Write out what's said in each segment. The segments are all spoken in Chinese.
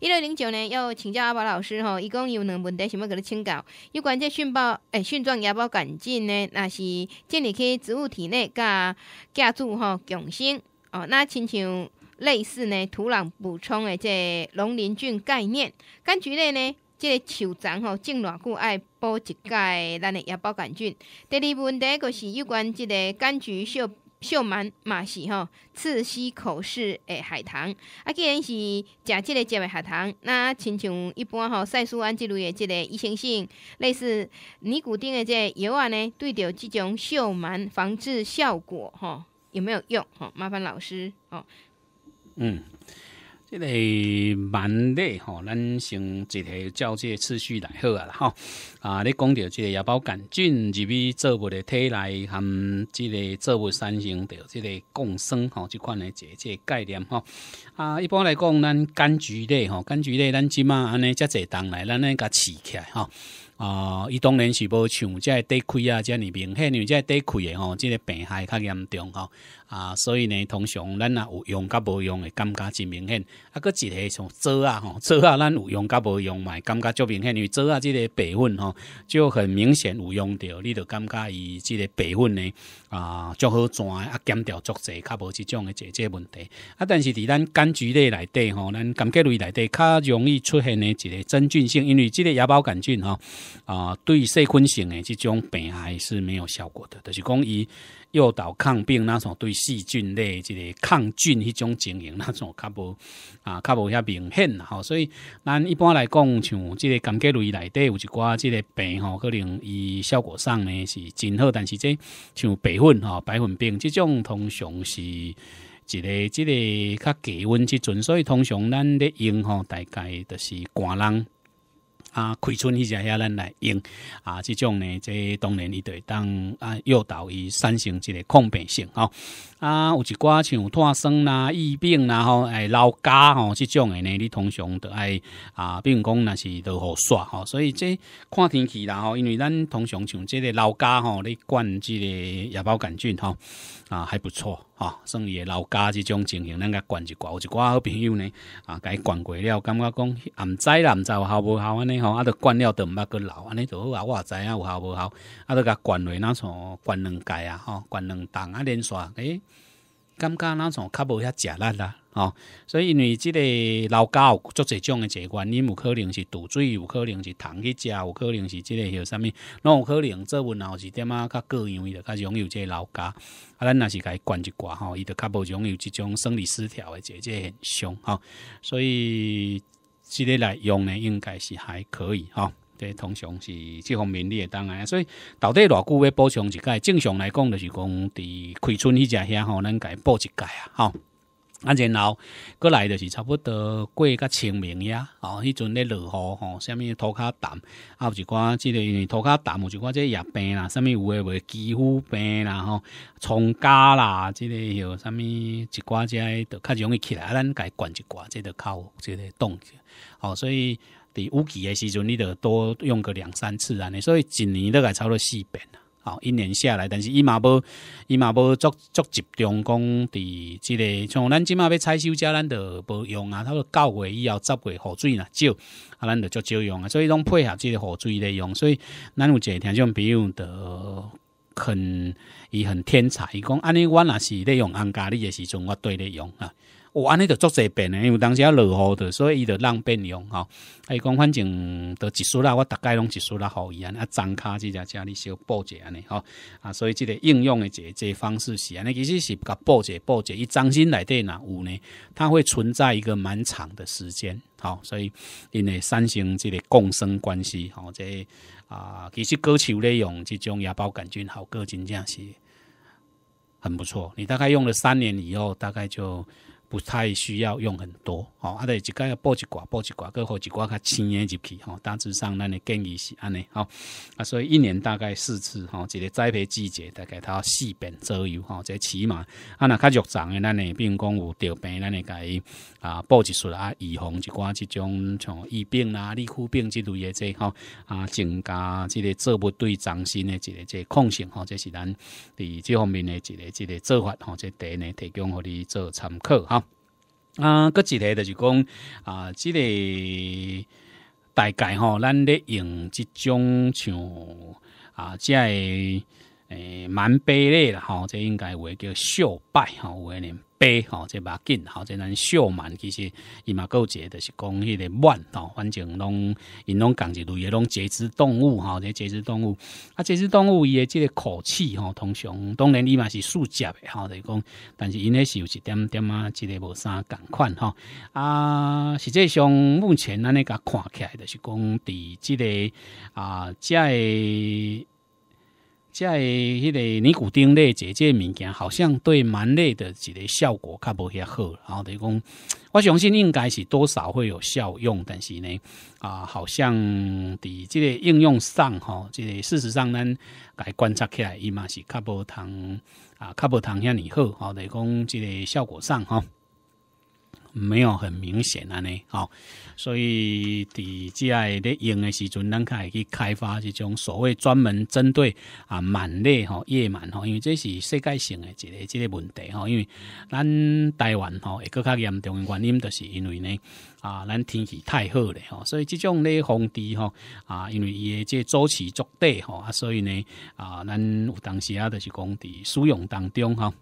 一六零九呢，要请教阿宝老师吼，伊讲有两问题想要甲你请教。有关这菌包诶，菌状芽孢杆菌呢，那是建立去植物体内加架住吼共生哦，那亲像类似呢土壤补充的这农林菌概念。柑橘类呢，这个树丛吼种偌久爱补一届咱的芽孢杆菌。第二问题就是有关这个柑橘锈。秀螨嘛是吼，刺吸口式诶海棠，啊，既然是食即个节的海棠，那亲像一般吼赛苏安即类诶即个生性，类似尼古丁即个药啊呢，对着即种秀螨防治效果吼有没有用吼？麻烦老师哦。嗯。即个万呢吼，咱先一个交接次序来好啊啦吼。啊！你讲到即个牙孢杆菌入去作物的体内含即个作物产生掉即个共生吼，即款的即个概念吼。啊！一般来讲，咱柑橘类吼，柑橘类咱即码安尼加做东来，咱安尼加饲起来吼。啊！伊当然是无像即个地亏啊，遮尔明显，害，你即个地亏的吼，即个病害较严重吼。啊，所以呢，通常咱啊有用甲无用，的感觉真明显。啊，搁一个像枣啊吼，枣啊咱有用甲无用，嘛，感觉就明显，因为枣啊即个白粉吼，就很明显有用着，你就感觉伊即个白粉呢，啊，足好转啊，减掉足侪，较无即种的解决问题。啊，但是伫咱柑橘类内底吼，咱柑橘类内底较容易出现的一个真菌性，因为即个芽孢杆菌吼，啊，对细菌性的即种病害是没有效果的，就是讲伊诱导抗病那种对。细菌类即个抗菌迄种经营那种较无啊，较无遐明显吼，所以咱一般来讲，像即个感冒类内底有一寡即个病吼，可能伊效果上呢是真好，但是即像白粉吼、白粉病即种通常是一个即个较低温即阵，所以通常咱咧用吼，大概著是寒人啊，葵春迄只遐咱来用啊，即种呢，这当然一会当啊诱导伊产生即个抗病性吼。啊，有一寡像脱酸啦、疫病啦吼，哎，老家吼，即种的呢，你通常都爱啊，比如讲若是都好耍吼。所以这看天气啦吼，因为咱通常像即个老家吼，你灌即个芽孢杆菌吼，啊，还不错。吼算伊诶老家即种情形，咱甲管一寡，有一寡好朋友呢，啊，甲伊管过了，感觉讲，毋知啦，知有效无效安尼吼，啊，着管了着毋捌去留安尼就好，啊，我也知影有效无效，啊，着甲管落哪像管两届啊，吼，管两档啊，连续，诶。感觉那种较无遐食力啦，哦，所以因为即个老高做这种的习惯，因，有可能是堵水，有可能是糖去食，有可能是即个许啥物，拢有可能做文后是点啊，较各样滴，较拥有即个老高，啊，咱若是伊管一寡吼，伊就较无拥有即种生理失调的即个现象吼。所以，即个来用呢，应该是还可以吼。对，通常是这方面你会当啊，所以到底偌久要补充一届？正常来讲，就是讲，伫开春迄只遐吼，咱该补一届啊，吼。啊，然后过来就是差不多过个清明呀，哦，迄阵咧落雨吼，啥物涂骹湿，啊，有一寡即个因为骹较有一寡即个疫病啦，啥物有诶袂肌肤病啦，吼，虫家啦，即个许啥物一寡即个都较容易起来，咱家管一寡，即个有即个起，吼，所以。伫乌期诶时阵，你得多用个两三次安尼，所以一年都差不多四遍啦。好，一年下来，但是伊嘛不，伊嘛要足足集中讲，伫即个像咱即马要采收遮咱就无用啊。他说九月以后，十月雨水若少，啊，咱就少用啊。所以拢配合即个雨水咧用，所以咱有一个听众朋友著很，伊很天才，伊讲安尼，我若是咧用安家，喱的时阵，我对咧用啊。我安尼就做这边呢，因为当时要落雨的，所以伊就浪变用哈。伊讲反正都结束啦，我大概拢结束啦，好伊安啊。张卡即只家里小保者安尼吼。啊，所以即个应用的这这方式是安尼，其实是甲保者保者，一张心内底若有呢，它会存在一个蛮长的时间好，所以因为三型即个共生关系好这啊，其实高球咧用即种芽孢杆菌、好杆真正是很不错。你大概用了三年以后，大概就。不太需要用很多，哦，啊，对，一个要剥一寡，剥一寡，过后一寡较轻诶，入去，吼，大致上，咱呢建议是安尼，吼，啊，所以一年大概四次，吼，一个栽培季节大概它四遍左右，吼，这起码，啊，那较弱长诶，咱呢，并讲有得病，咱呢该啊，报一树啊，预防一寡即种像疫病啊、立枯病之类诶，这吼，啊，增加即个作物对长新呢，一个即抗性，吼，这是咱伫这方面呢，一个一个做法，吼，即第呢提供互你做参考，哈。啊，搁一个就是讲啊，即个大概吼，咱咧用即种像啊，即个诶蛮卑劣啦吼，这应该诶叫秀败吼，为呢。吼，这把紧吼，这咱秀满，其实伊嘛，够个就是讲迄个慢，吼，反正拢，因拢共一类诶拢节肢动物，吼，这节肢动物，啊，节肢动物伊的即个口气，吼，通常当然伊嘛是竖节的，吼，就讲，但是因咧是有一点点啊，即个无啥共款，吼啊，实际上目前咱咧甲看起来就是讲，伫即个啊，在。在迄个尼古丁类这个物件，好像对蛮类的一个效果较无遐好。然后来讲，我相信应该是多少会有效用，但是呢，啊，好像伫这个应用上哈，这个事实上呢，该观察起来，伊嘛是较无通啊，较无通遐尼好。好来讲，这个效果上哈。没有很明显安尼吼，所以伫即个咧用诶时阵，咱较会去开发即种所谓专门针对啊螨类吼、夜螨吼，因为这是世界性诶一个即个问题吼。因为咱台湾吼会更较严重诶原因，都是因为呢啊，咱天气太好咧吼，所以即种咧防地吼啊，因为伊的这周期足短吼，啊，所以呢啊，咱有当时啊都是讲伫使用当中哈。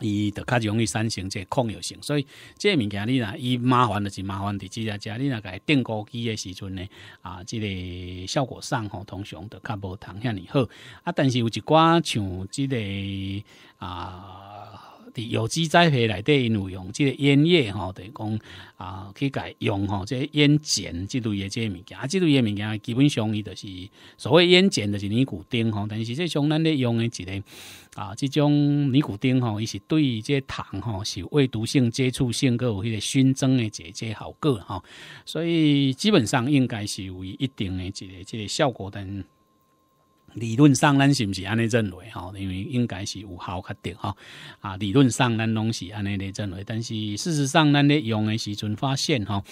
伊就较容易产生即这抗药性，所以这物件你呐，伊麻烦著是麻烦伫即个遮。你甲伊定高机诶时阵呢，啊，即个效果上吼，通常都较无通遐尼好，啊，但是有一寡像即个啊。伫有机栽培来因为用，即个烟叶吼，等于讲啊，去改用吼，即烟碱即类嘅即物件，啊，即类嘅物件基本上伊就是所谓烟碱，就是尼古丁吼。但是即种咱咧用嘅即个啊，即种尼古丁吼，伊是对即糖吼是胃毒性、接触性有迄个熏蒸嘅，这这效果吼。所以基本上应该是有一定嘅一个即个效果，但。理论上咱是不是安尼认为哈？因为应该是有效确定哈啊。理论上咱拢是安尼咧认为，但是事实上咱咧用的时阵发现哈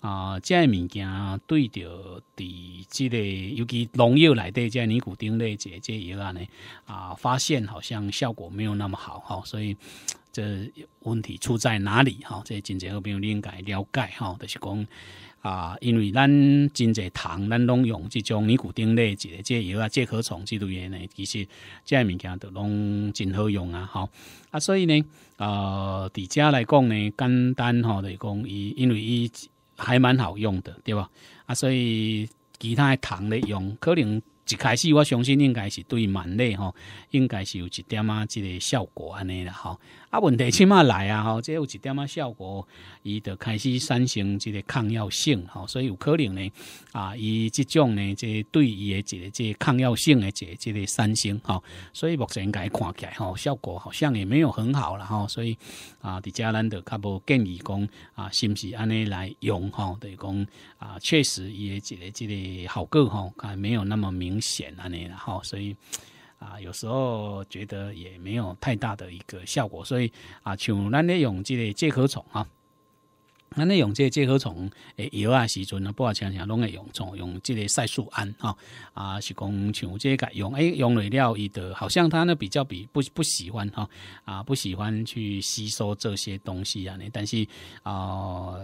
啊，这物件对着伫即个尤其农药来的这尼古丁类这这药呢啊，发现好像效果没有那么好哈。所以这问题出在哪里哈？这经济和朋友应该了解哈，就是讲。啊，因为咱真侪糖，咱拢用即种尼古丁类一个即药啊、解壳虫之类的呢，其实这物件都拢真好用啊，吼啊，所以呢，呃，伫遮来讲呢，简单吼是讲，伊因为伊还蛮好用的，对吧？啊，所以其他糖的用，可能一开始我相信应该是对蛮类吼，应该是有一点啊，这个效果安尼啦吼。啊，问题起码来啊，吼，这有一点嘛效果，伊就开始产生这个抗药性，吼，所以有可能呢，啊，伊这种呢，这对伊的这个抗药性的这这个产生，吼，所以目前应该看起来，吼，效果好像也没有很好了，吼，所以啊，伫加咱就较无建议讲啊，是不是安尼来用，哈，对讲啊，确实也这个这个好果，哈，还没有那么明显安尼，哈，所以。啊，有时候觉得也没有太大的一个效果，所以啊，像咱咧用这个介壳虫啊，咱咧用即介壳虫诶药啊时阵啊，不啊常常拢会用从用这个赛素胺啊啊，是讲像即个用诶用了料伊的，好像他呢比较比不不喜欢哈啊，不喜欢去吸收这些东西啊，呢，但是啊。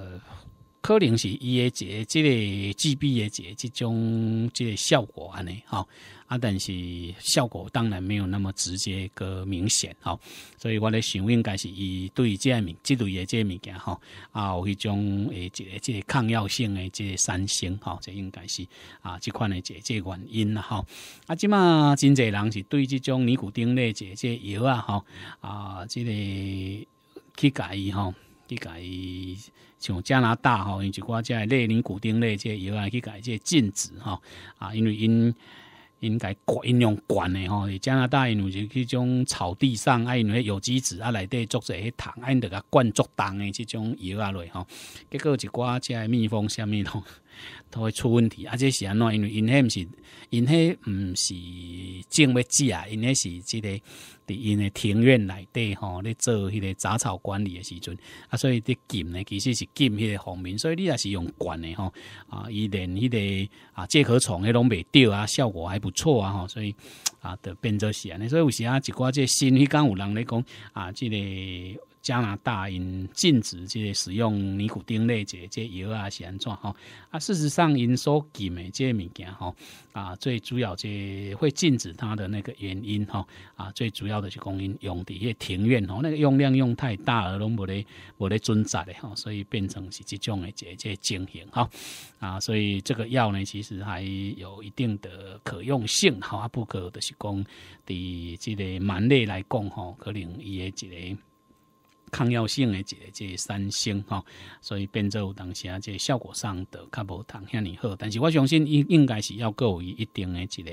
可能是伊个即即个闭诶一个即种即个效果安尼吼，啊，但是效果当然没有那么直接个明显吼，所以我咧想应该是伊对即个面即类诶即个物件吼，啊，有迄种诶一个即个抗药性诶即三星吼，这应该是啊即款诶一个即个原因啦吼，啊，即嘛真侪人是对即种尼古丁类即个药啊吼，啊即个去甲伊吼。去甲伊像加拿大吼用一寡遮个列宁古丁类即个药啊去甲伊即个禁止吼啊因为因因甲伊灌因用灌诶吼伊加拿大因有时迄种草地上啊因为迄有机子啊内底做者迄糖，啊因着甲灌足重诶即种药啊类吼结果一寡遮个蜜蜂啥物咯都会出问题，啊，即是安怎？因为因迄毋是因迄毋是种要食啊，因迄是即个伫因诶庭院内底吼，咧做迄个杂草管理诶时阵啊，所以伫禁呢其实是禁迄个方面，所以你也是用灌诶吼啊，伊连迄个啊介壳虫迄拢未掉啊，效果还不错啊，吼，所以啊就变做是安尼，所以有时啊一寡即新迄工有人咧讲啊，即个。加拿大因禁止这些使用尼古丁类这这药啊，是安怎吼？啊，事实上因所禁的这些物件吼啊，最主要这会禁止它的那个原因吼啊，最主要的是供应用底下庭院吼，那个用量用太大而拢无咧无咧遵在的吼，所以变成是这种的这这情形哈啊，所以这个药呢，其实还有一定的可用性哈，不过的是讲伫这个蛮类来讲吼，可能伊的一个。抗药性的这这三星哈，所以变做当下这效果上的较无通性以好，但是我相信应应该是要够有一定的这个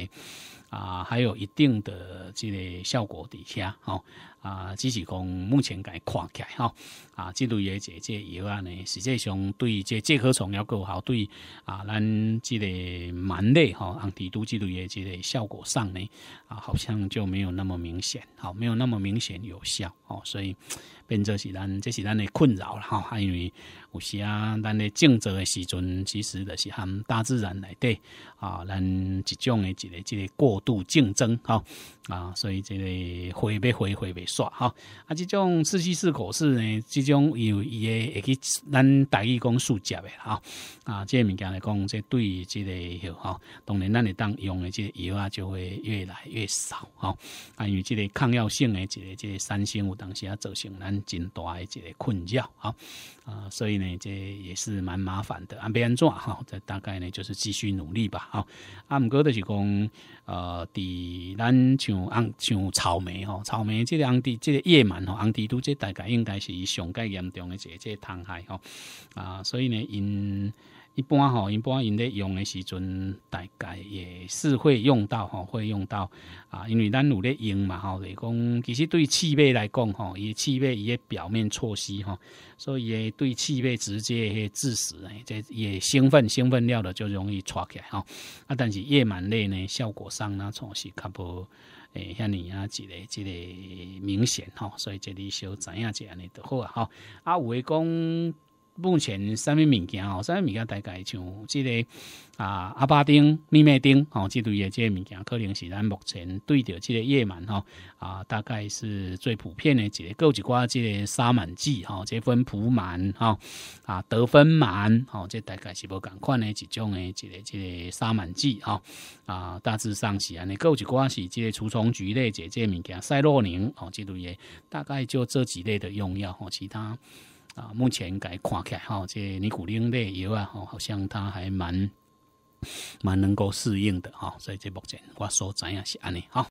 啊，还有一定的这个效果底下哈。啊，只是讲目前该看起来吼，啊，这类药、这药啊呢，实际上对这这壳虫要够好，对啊，咱这类螨类哈，用制度畏这类效果上呢，啊，好像就没有那么明显，好，没有那么明显有效，哦，所以变作是咱，这是咱的困扰了哈，因为。有时啊，咱咧种植的时阵，其实就是含大自然来底啊，咱一种的一个一个过度竞争哈啊，所以即个花要花花要煞哈啊，即种四季四果四呢，即种有伊个会去咱大义讲树接的啊啊，即个物件来讲，即对于即个药哈，当然咱咧当用的即药啊，就会越来越少哈，因为即个抗药性的这个即个三星有当时啊造成咱真大的一个困扰啊啊，所以。那这也是蛮麻烦的，安别安做哈，这大概呢就是继续努力吧哈。阿姆哥的是讲，呃，伫咱像红像草莓哈，草莓这个红底这个叶螨哈，红底都这大概应该是上介严重的这这糖害哈啊，所以呢因。一般吼，一般因咧用的时阵，大概也是会用到吼，会用到啊，因为咱努力用嘛吼，来讲其实对气味来讲吼，诶气味伊诶表面错施吼，所以也对气味直接一致死，诶，这也兴奋兴奋料的就容易起来吼，啊，但是夜满类呢，效果上呢，总是较无。诶像你啊一个一个明显吼。所以这里小知影啊安尼著好啊吼。啊，有诶讲。目前三类物件哦，三类物件大概像即个啊，阿巴丁、利麦丁哦，即类的即个物件可能是咱目前对着即个叶螨哦，啊，大概是最普遍的一个，一寡即个沙螨剂哦，即、类粉普螨哦、啊，得分螨哦，即大概是无共款的一种的一个即个沙螨剂哈啊，大致上是安尼，有一寡是即个除虫菊类即个物件，赛罗宁哦，即类也大概就这几类的用药哦，其他。啊，目前该看起来吼，这尼古丁类药啊，吼，好像他还蛮蛮能够适应的哈，所以这目前我所知也是安尼哈。